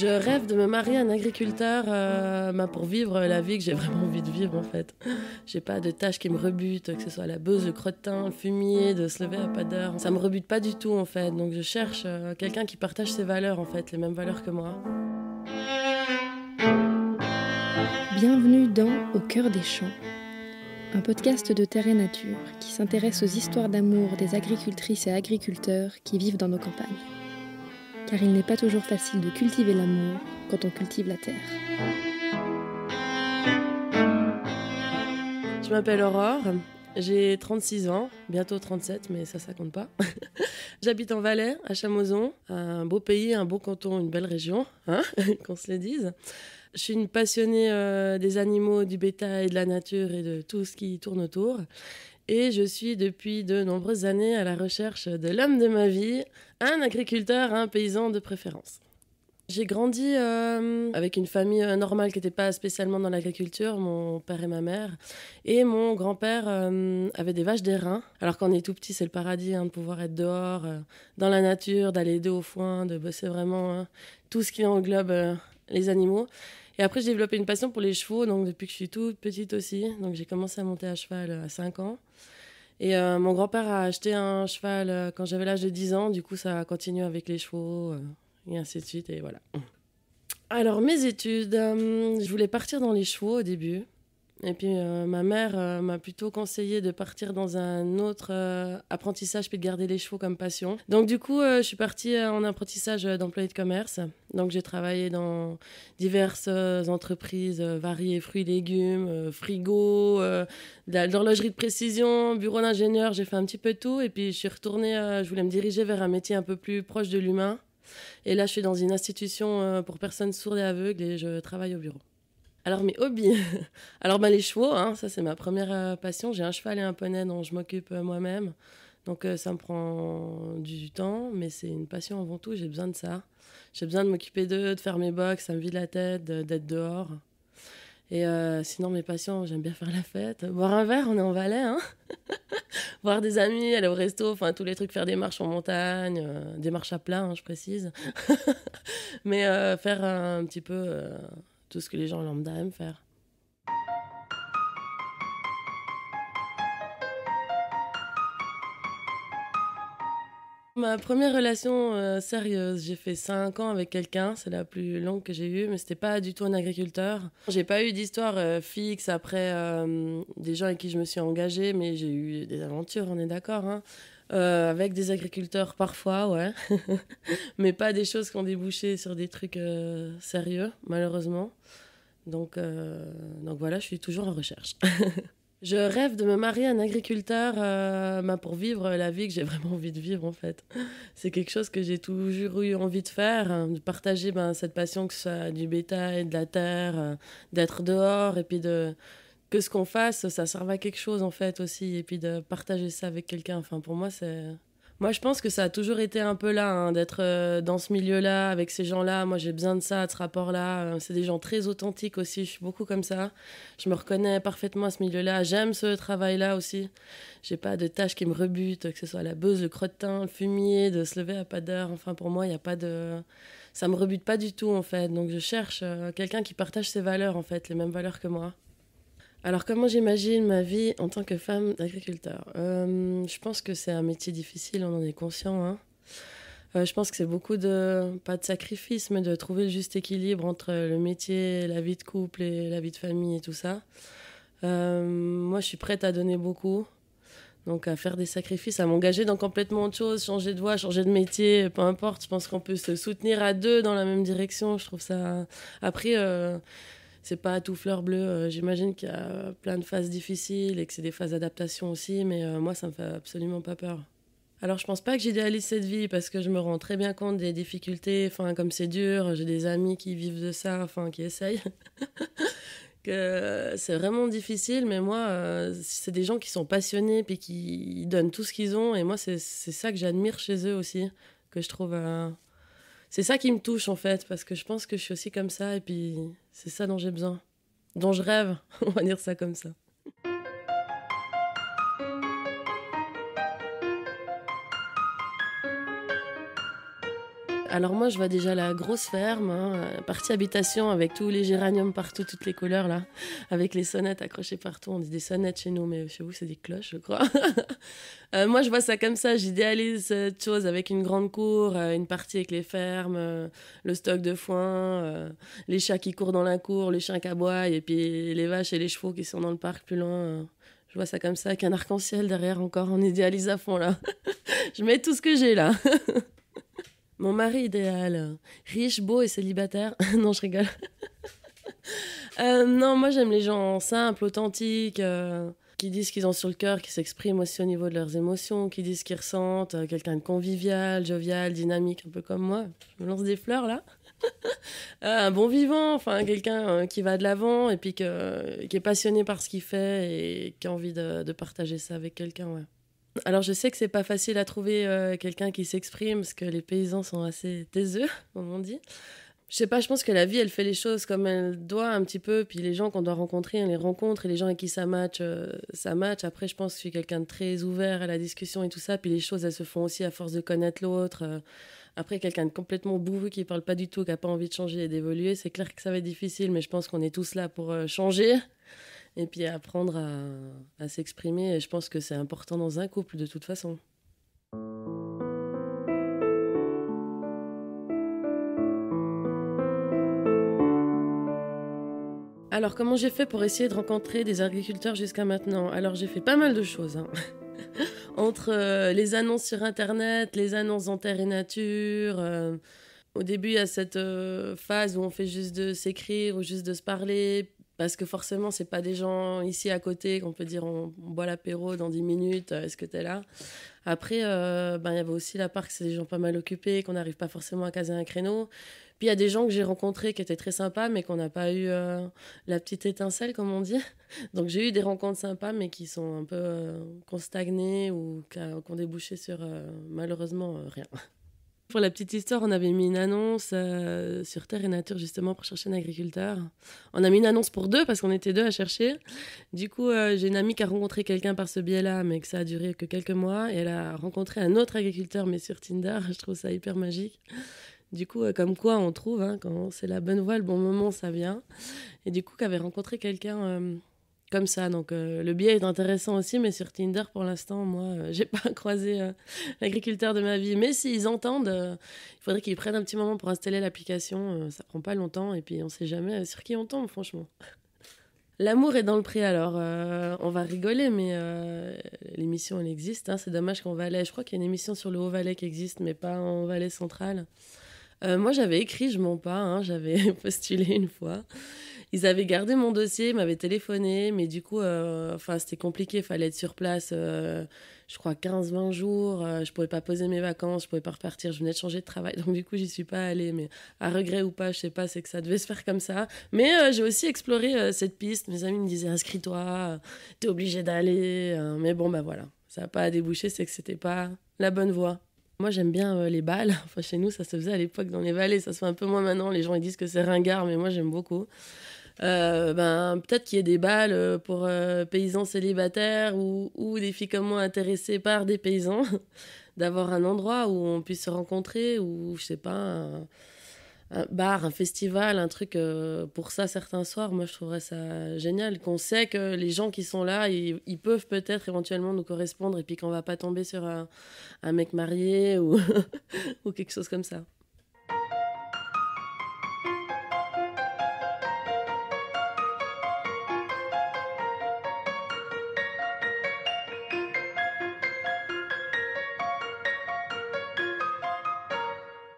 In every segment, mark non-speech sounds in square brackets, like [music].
Je rêve de me marier à un agriculteur euh, bah, pour vivre la vie que j'ai vraiment envie de vivre en fait. J'ai pas de tâches qui me rebutent, que ce soit la beuse, le crottin, le fumier, de se lever à pas d'heure. Ça me rebute pas du tout en fait. Donc je cherche euh, quelqu'un qui partage ses valeurs en fait, les mêmes valeurs que moi. Bienvenue dans Au cœur des champs, un podcast de Terre et Nature qui s'intéresse aux histoires d'amour des agricultrices et agriculteurs qui vivent dans nos campagnes car il n'est pas toujours facile de cultiver l'amour quand on cultive la terre. Je m'appelle Aurore, j'ai 36 ans, bientôt 37, mais ça, ça compte pas. [laughs] J'habite en Valais, à Chamozon, un beau pays, un beau canton, une belle région, hein [laughs] qu'on se le dise. Je suis une passionnée euh, des animaux, du bétail, de la nature et de tout ce qui tourne autour et je suis depuis de nombreuses années à la recherche de l'homme de ma vie, un agriculteur, un paysan de préférence. J'ai grandi euh, avec une famille euh, normale qui n'était pas spécialement dans l'agriculture, mon père et ma mère. Et mon grand-père euh, avait des vaches d'airain. Alors qu'on est tout petit, c'est le paradis hein, de pouvoir être dehors, dans la nature, d'aller aider au foin, de bosser vraiment hein. tout ce qui englobe les animaux. Et après, j'ai développé une passion pour les chevaux, donc depuis que je suis toute petite aussi. Donc j'ai commencé à monter à cheval euh, à 5 ans. Et euh, mon grand-père a acheté un cheval euh, quand j'avais l'âge de 10 ans, du coup ça a continué avec les chevaux, et ainsi de suite, et voilà. Alors mes études, je voulais partir dans les chevaux au début. Et puis euh, ma mère euh, m'a plutôt conseillé de partir dans un autre euh, apprentissage puis de garder les chevaux comme passion. Donc du coup, je suis partie en apprentissage d'employé de commerce. Donc j'ai travaillé dans diverses entreprises variées, fruits, légumes, frigo, d'horlogerie de précision, bureau d'ingénieur, j'ai fait un petit peu tout. Et puis je suis retournée, je voulais me diriger vers un métier un peu plus proche de l'humain. Et là, je suis dans une institution pour personnes sourdes et aveugles et je travaille au bureau. Alors mes hobbies. [laughs] Alors bah, les chevaux, hein, ça c'est ma première euh, passion. J'ai un cheval et un poney dont je m'occupe euh, moi-même. Donc euh, ça me prend du temps, mais c'est une passion avant tout. J'ai besoin de ça. J'ai besoin de m'occuper d'eux, de faire mes box, ça me vide la tête, d'être dehors. Et sinon mes passions, j'aime bien faire la fête, boire un verre, on est en Valais, hein [laughs] voir des amis, aller au resto, enfin tous les trucs, faire des marches en montagne, des marches à plat, hein, je précise. [laughs] mais faire un petit peu tout ce que les gens lambda aiment faire. Ma première relation euh, sérieuse, j'ai fait 5 ans avec quelqu'un, c'est la plus longue que j'ai eue, mais c'était pas du tout un agriculteur. J'ai pas eu d'histoire euh, fixe après euh, des gens avec qui je me suis engagée, mais j'ai eu des aventures, on est d'accord. Hein. Euh, avec des agriculteurs parfois, ouais, [laughs] mais pas des choses qui ont débouché sur des trucs euh, sérieux, malheureusement. Donc, euh, donc voilà, je suis toujours en recherche. [laughs] je rêve de me marier à un agriculteur bah, pour vivre la vie que j'ai [laughs] vraiment envie de vivre en fait. C'est quelque chose que j'ai toujours eu envie de faire, hein, de partager ben, cette passion que ça du bétail, de la terre, d'être dehors et puis de, que ce qu'on fasse, ça serve à quelque chose en fait aussi. Et puis de partager ça avec quelqu'un, enfin pour moi c'est... Moi je pense que ça a toujours été un peu là, hein, d'être euh, dans ce milieu-là, avec ces gens-là. Moi j'ai besoin de ça, de ce rapport-là. Euh, c'est des gens très authentiques aussi, je suis beaucoup comme ça. Je me reconnais parfaitement à ce milieu-là. J'aime ce travail-là aussi. J'ai pas de tâches qui me rebutent, que ce soit la beuse, le crottin, le fumier, de se lever à pas d'heure. Enfin pour moi il n'y a pas de ça me rebute pas du tout en fait. Donc je cherche euh, quelqu'un qui partage ses valeurs en fait, les mêmes valeurs que moi. Alors, comment j'imagine ma vie en tant que femme d'agriculteur euh, Je pense que c'est un métier difficile, on en est conscient. Hein. Euh, je pense que c'est beaucoup de, pas de sacrifice, mais de trouver le juste équilibre entre le métier, la vie de couple et la vie de famille et tout ça. Euh, moi, je suis prête à donner beaucoup, donc à faire des sacrifices, à m'engager dans complètement autre chose, changer de voie, changer de métier, peu importe. Je pense qu'on peut se soutenir à deux dans la même direction. Je trouve ça. Après, c'est pas à tout fleur bleue. Euh, j'imagine qu'il y a plein de phases difficiles et que c'est des phases d'adaptation aussi, mais euh, moi, ça me fait absolument pas peur. Alors, je pense pas que j'idéalise cette vie parce que je me rends très bien compte des difficultés, enfin, comme c'est dur, j'ai des amis qui vivent de ça, enfin, qui essayent. [laughs] que c'est vraiment difficile, mais moi, euh, c'est des gens qui sont passionnés puis qui donnent tout ce qu'ils ont, et moi, c'est ça que j'admire chez eux aussi, que je trouve c'est ça qui me touche en fait, parce que je pense que je suis aussi comme ça, et puis c'est ça dont j'ai besoin, dont je rêve, [laughs] on va dire ça comme ça. Alors moi, je vois déjà la grosse ferme, hein, euh, partie habitation avec tous les géraniums partout, toutes les couleurs là, avec les sonnettes accrochées partout. On dit des sonnettes chez nous, mais chez vous, c'est des cloches, je crois. [laughs] Euh, moi, je vois ça comme ça. J'idéalise cette chose avec une grande cour, euh, une partie avec les fermes, le stock de foin, les chats qui courent dans la cour, les chiens qui aboient, et puis les vaches et les chevaux qui sont dans le parc plus loin je vois ça comme ça, avec un arc-en-ciel derrière encore, on idéalise à fond là. [laughs] je mets tout ce que j'ai là. [laughs] Mon mari idéal, riche, beau et célibataire. [laughs] non, je rigole. [laughs] Euh, non, moi j'aime les gens simples, authentiques, euh, qui disent ce qu'ils ont sur le cœur, qui s'expriment aussi au niveau de leurs émotions, qui disent ce qu'ils ressentent, euh, quelqu'un de convivial, jovial, dynamique, un peu comme moi. Je me lance des fleurs là. [laughs] un bon vivant, enfin quelqu'un qui va de l'avant et puis qui est passionné par ce qu'il fait et qui a envie de, de partager ça avec quelqu'un. Ouais. Alors je sais que c'est pas facile à trouver euh, quelqu'un qui s'exprime parce que les paysans sont assez taiseux, [laughs] comme on dit. Je sais pas, je pense que la vie elle fait les choses comme elle doit un petit peu, puis les gens qu'on doit rencontrer, on les rencontre et les gens avec qui ça match, euh, ça match. Après je pense que je suis quelqu'un de très ouvert à la discussion et tout ça, puis les choses elles se font aussi à force de connaître l'autre. Euh. après quelqu'un de complètement bourru qui parle pas du tout, qui a pas envie de changer et d'évoluer, c'est clair que ça va être difficile, mais je pense qu'on est tous là pour changer et puis apprendre à, s'exprimer. Et je pense que c'est important dans un couple de toute façon. Alors, comment j'ai fait pour essayer de rencontrer des agriculteurs jusqu'à maintenant Alors, j'ai fait pas mal de choses. Hein. [laughs] Entre euh, les annonces sur Internet, les annonces en terre et nature. Euh, au début, il y a cette euh, phase où on fait juste de s'écrire ou juste de se parler parce que forcément, c'est pas des gens ici à côté qu'on peut dire on, boit l'apéro dans 10 minutes, euh, est-ce que tu es là Après, euh, ben, il y avait aussi la part que c'est des gens pas mal occupés, qu'on n'arrive pas forcément à caser un créneau. Puis il y a des gens que j'ai rencontrés qui étaient très sympas, mais qu'on n'a pas eu euh, la petite étincelle, comme on dit. [laughs] Donc j'ai eu des rencontres sympas, mais qui sont un peu constagnées ou qui ont débouché sur malheureusement rien. Pour la petite histoire, on avait mis une annonce euh, sur Terre et Nature justement pour chercher un agriculteur. On a mis une annonce pour deux parce qu'on était deux à chercher. Du coup, euh, j'ai une amie qui a rencontré quelqu'un par ce biais-là, mais que ça a duré que quelques mois. Et elle a rencontré un autre agriculteur, mais sur Tinder. [laughs] Je trouve ça hyper magique. Du coup, euh, comme quoi on trouve, hein, quand c'est la bonne voie, le bon moment, ça vient. Et du coup, qu'avait rencontré quelqu'un comme ça. Donc euh, le biais est intéressant aussi, mais sur Tinder, pour l'instant, moi, euh, [laughs] j'ai pas croisé euh, l'agriculteur de ma vie. Mais s'ils entendent, il faudrait qu'ils prennent un petit moment pour installer l'application. ça prend pas longtemps et puis on sait jamais sur qui on tombe, franchement. L'amour est dans le prix alors. on va rigoler, mais l'émission, elle existe. Hein, c'est dommage qu'en Valais, je crois qu'il y a une émission sur le Haut-Valais qui existe, mais pas en Valais centrale. moi, j'avais écrit, je mens pas, hein, [laughs] j'avais postulé une fois ils avaient gardé mon dossier, m'avaient téléphoné, mais du coup, euh, enfin, c'était compliqué, il fallait être sur place, euh, je crois, 15-20 jours, euh, je pouvais pas poser mes vacances, je pouvais pas repartir, je venais de changer de travail, [laughs] donc du coup, j'y suis pas allée, mais à regret ou pas, je sais pas, c'est que ça devait se faire comme ça. Mais j'ai aussi exploré cette piste, mes amis me disaient, inscris-toi, t'es obligé d'aller, hein, mais bon, bah voilà, ça n'a pas débouché, c'est que c'était pas la bonne voie. Moi, j'aime bien les balles. Enfin, chez nous, ça se faisait à l'époque dans les vallées. Ça se fait un peu moins maintenant. Les gens ils disent que c'est ringard, mais moi, j'aime beaucoup. Euh, ben, peut-être qu'il y ait des balles euh, pour euh, paysans célibataires ou, ou, des filles comme moi intéressées par des paysans, [laughs] d'avoir un endroit où on puisse se rencontrer, ou je sais pas, un, bar, un festival, un truc pour ça certains soirs. Moi, je trouverais ça génial, qu'on sait que les gens qui sont là, ils, peuvent peut-être éventuellement nous correspondre, et puis qu'on va pas tomber sur un, un mec marié ou, [laughs] ou quelque chose comme ça.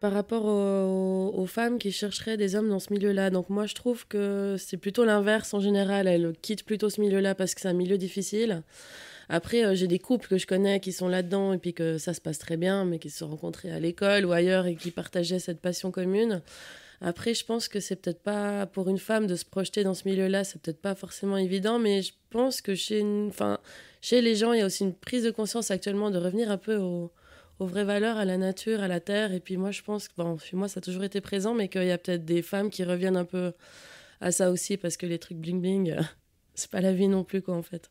par rapport aux, femmes qui chercheraient des hommes dans ce milieu-là. Donc moi, je trouve que c'est plutôt l'inverse en général. Elles quittent plutôt ce milieu-là parce que c'est un milieu difficile. Après, euh, j'ai des couples que je connais qui sont là-dedans et puis que ça se passe très bien, mais qui se sont rencontrés à l'école ou ailleurs et qui partageaient cette passion commune. Après, je pense que c'est peut-être pas pour une femme de se projeter dans ce milieu-là, c'est peut-être pas forcément évident, mais je pense que chez, chez les gens, il y a aussi une prise de conscience actuellement de revenir un peu au, aux vraies valeurs, à la nature, à la terre. Et puis moi, je pense que, bon, moi, ça a toujours été présent, mais qu'il y a peut-être des femmes qui reviennent un peu à ça aussi, parce que les trucs bling-bling, euh, [laughs] c'est pas la vie non plus, quoi, en fait.